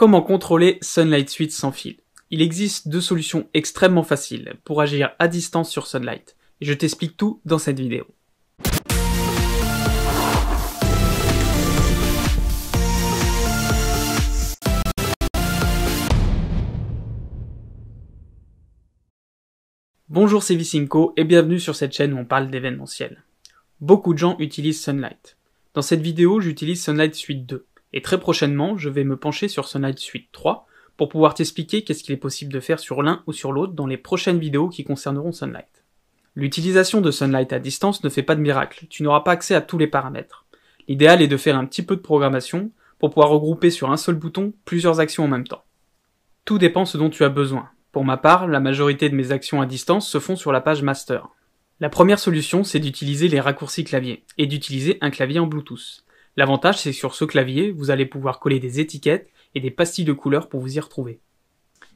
Comment contrôler Sunlight Suite sans fil Il existe deux solutions extrêmement faciles pour agir à distance sur Sunlight. je t'explique tout dans cette vidéo. Bonjour, c'est Vicinco et bienvenue sur cette chaîne où on parle d'événementiel. Beaucoup de gens utilisent Sunlight. Dans cette vidéo, j'utilise Sunlight Suite 2. Et très prochainement, je vais me pencher sur Sunlight Suite 3 pour pouvoir t'expliquer qu'est-ce qu'il est possible de faire sur l'un ou sur l'autre dans les prochaines vidéos qui concerneront Sunlight. L'utilisation de Sunlight à distance ne fait pas de miracle, tu n'auras pas accès à tous les paramètres. L'idéal est de faire un petit peu de programmation pour pouvoir regrouper sur un seul bouton plusieurs actions en même temps. Tout dépend ce dont tu as besoin. Pour ma part, la majorité de mes actions à distance se font sur la page master. La première solution, c'est d'utiliser les raccourcis clavier et d'utiliser un clavier en Bluetooth. L'avantage, c'est que sur ce clavier, vous allez pouvoir coller des étiquettes et des pastilles de couleurs pour vous y retrouver.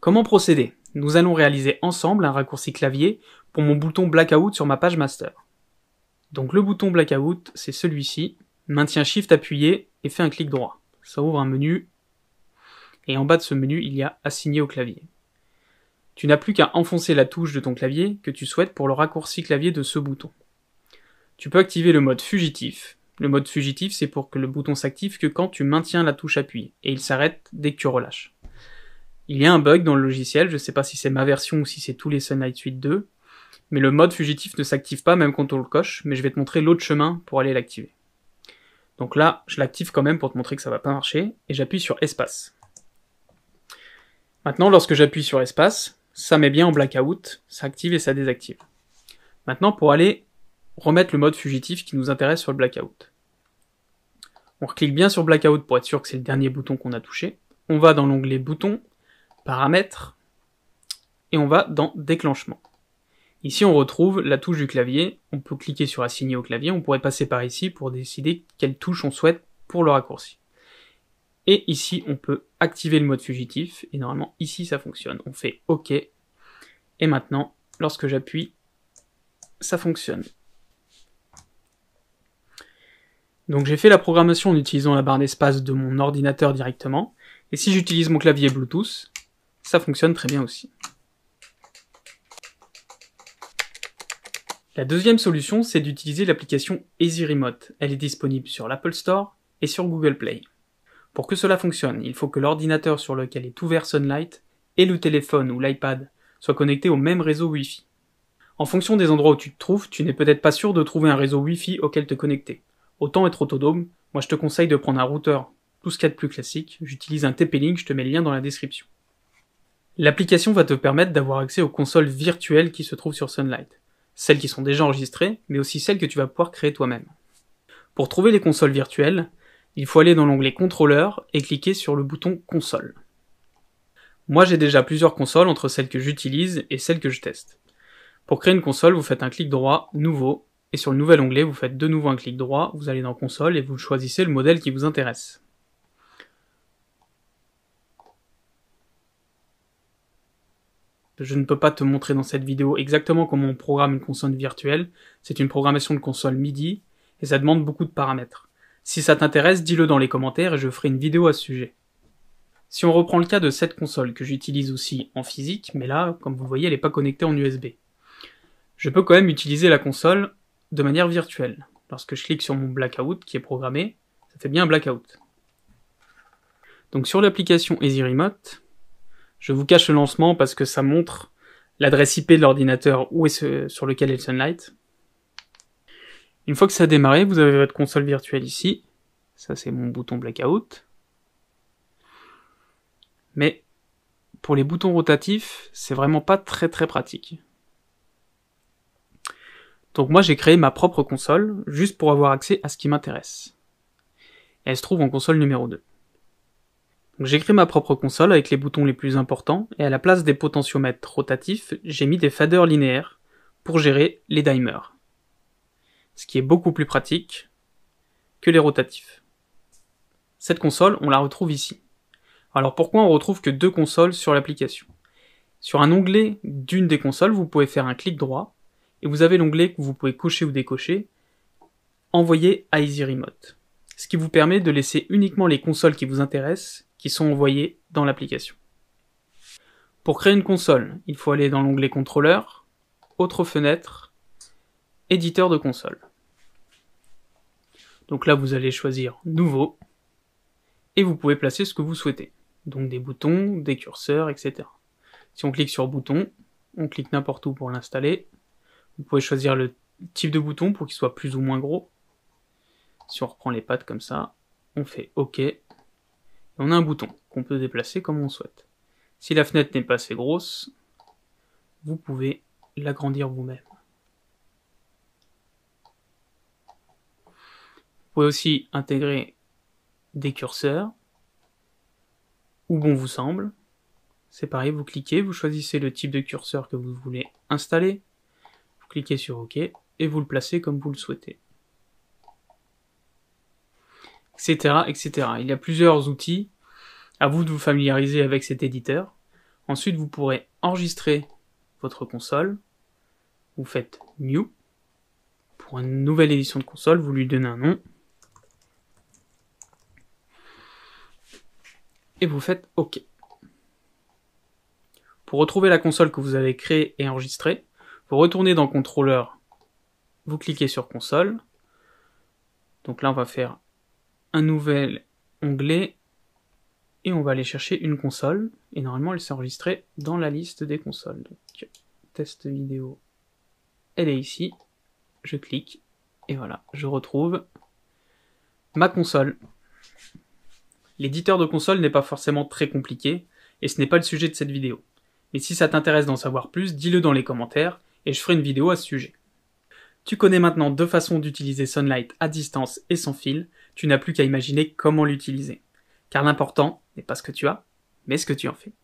Comment procéder Nous allons réaliser ensemble un raccourci clavier pour mon bouton Blackout sur ma page master. Donc le bouton Blackout, c'est celui-ci. Maintiens Shift appuyé et fais un clic droit. Ça ouvre un menu. Et en bas de ce menu, il y a Assigner au clavier. Tu n'as plus qu'à enfoncer la touche de ton clavier que tu souhaites pour le raccourci clavier de ce bouton. Tu peux activer le mode fugitif, le mode fugitif, c'est pour que le bouton s'active que quand tu maintiens la touche appuyée, et il s'arrête dès que tu relâches. Il y a un bug dans le logiciel, je ne sais pas si c'est ma version ou si c'est tous les Sunlight Suite 2, mais le mode fugitif ne s'active pas même quand on le coche, mais je vais te montrer l'autre chemin pour aller l'activer. Donc là, je l'active quand même pour te montrer que ça ne va pas marcher, et j'appuie sur espace. Maintenant, lorsque j'appuie sur espace, ça met bien en blackout, ça active et ça désactive. Maintenant, pour aller remettre le mode fugitif qui nous intéresse sur le blackout. On clique bien sur blackout pour être sûr que c'est le dernier bouton qu'on a touché. On va dans l'onglet boutons, paramètres, et on va dans déclenchement. Ici, on retrouve la touche du clavier. On peut cliquer sur assigner au clavier. On pourrait passer par ici pour décider quelle touche on souhaite pour le raccourci. Et ici, on peut activer le mode fugitif. Et normalement, ici, ça fonctionne. On fait OK. Et maintenant, lorsque j'appuie, ça fonctionne. Donc j'ai fait la programmation en utilisant la barre d'espace de mon ordinateur directement, et si j'utilise mon clavier Bluetooth, ça fonctionne très bien aussi. La deuxième solution, c'est d'utiliser l'application Easy Remote. Elle est disponible sur l'Apple Store et sur Google Play. Pour que cela fonctionne, il faut que l'ordinateur sur lequel est ouvert Sunlight et le téléphone ou l'iPad soient connectés au même réseau Wi-Fi. En fonction des endroits où tu te trouves, tu n'es peut-être pas sûr de trouver un réseau Wi-Fi auquel te connecter. Autant être autonome, moi je te conseille de prendre un routeur, tout ce qu'il de plus classique, j'utilise un TP-Link, je te mets le lien dans la description. L'application va te permettre d'avoir accès aux consoles virtuelles qui se trouvent sur Sunlight, celles qui sont déjà enregistrées, mais aussi celles que tu vas pouvoir créer toi-même. Pour trouver les consoles virtuelles, il faut aller dans l'onglet Contrôleur et cliquer sur le bouton Console. Moi j'ai déjà plusieurs consoles entre celles que j'utilise et celles que je teste. Pour créer une console, vous faites un clic droit, Nouveau, et sur le nouvel onglet, vous faites de nouveau un clic droit, vous allez dans Console et vous choisissez le modèle qui vous intéresse. Je ne peux pas te montrer dans cette vidéo exactement comment on programme une console virtuelle, c'est une programmation de console MIDI, et ça demande beaucoup de paramètres. Si ça t'intéresse, dis-le dans les commentaires et je ferai une vidéo à ce sujet. Si on reprend le cas de cette console que j'utilise aussi en physique, mais là, comme vous voyez, elle n'est pas connectée en USB. Je peux quand même utiliser la console de manière virtuelle. Lorsque je clique sur mon blackout qui est programmé, ça fait bien un blackout. Donc sur l'application Easy Remote, je vous cache le lancement parce que ça montre l'adresse IP de l'ordinateur est sur lequel est le Sunlight. Une fois que ça a démarré, vous avez votre console virtuelle ici. Ça c'est mon bouton blackout. Mais pour les boutons rotatifs, c'est vraiment pas très très pratique. Donc moi j'ai créé ma propre console juste pour avoir accès à ce qui m'intéresse. elle se trouve en console numéro 2. Donc j'ai créé ma propre console avec les boutons les plus importants et à la place des potentiomètres rotatifs, j'ai mis des faders linéaires pour gérer les dimers. Ce qui est beaucoup plus pratique que les rotatifs. Cette console, on la retrouve ici. Alors pourquoi on retrouve que deux consoles sur l'application Sur un onglet d'une des consoles, vous pouvez faire un clic droit et vous avez l'onglet que vous pouvez cocher ou décocher Envoyer à Easy Remote, ce qui vous permet de laisser uniquement les consoles qui vous intéressent qui sont envoyées dans l'application. Pour créer une console, il faut aller dans l'onglet Contrôleur, Autre fenêtre, Éditeur de console. Donc là, vous allez choisir Nouveau et vous pouvez placer ce que vous souhaitez. Donc des boutons, des curseurs, etc. Si on clique sur bouton, on clique n'importe où pour l'installer. Vous pouvez choisir le type de bouton pour qu'il soit plus ou moins gros. Si on reprend les pattes comme ça, on fait OK. Et on a un bouton qu'on peut déplacer comme on souhaite. Si la fenêtre n'est pas assez grosse, vous pouvez l'agrandir vous-même. Vous pouvez aussi intégrer des curseurs, où bon vous semble. C'est pareil, vous cliquez, vous choisissez le type de curseur que vous voulez installer, cliquez sur OK et vous le placez comme vous le souhaitez. Etc, etc. Il y a plusieurs outils. À vous de vous familiariser avec cet éditeur. Ensuite, vous pourrez enregistrer votre console. Vous faites New. Pour une nouvelle édition de console, vous lui donnez un nom. Et vous faites OK. Pour retrouver la console que vous avez créée et enregistrée, vous retournez dans Contrôleur, vous cliquez sur Console. Donc là, on va faire un nouvel onglet et on va aller chercher une console. Et normalement, elle s'est enregistrée dans la liste des consoles. Donc, test vidéo, elle est ici. Je clique et voilà, je retrouve ma console. L'éditeur de console n'est pas forcément très compliqué et ce n'est pas le sujet de cette vidéo. Mais si ça t'intéresse d'en savoir plus, dis-le dans les commentaires et je ferai une vidéo à ce sujet. Tu connais maintenant deux façons d'utiliser Sunlight à distance et sans fil, tu n'as plus qu'à imaginer comment l'utiliser. Car l'important n'est pas ce que tu as, mais ce que tu en fais.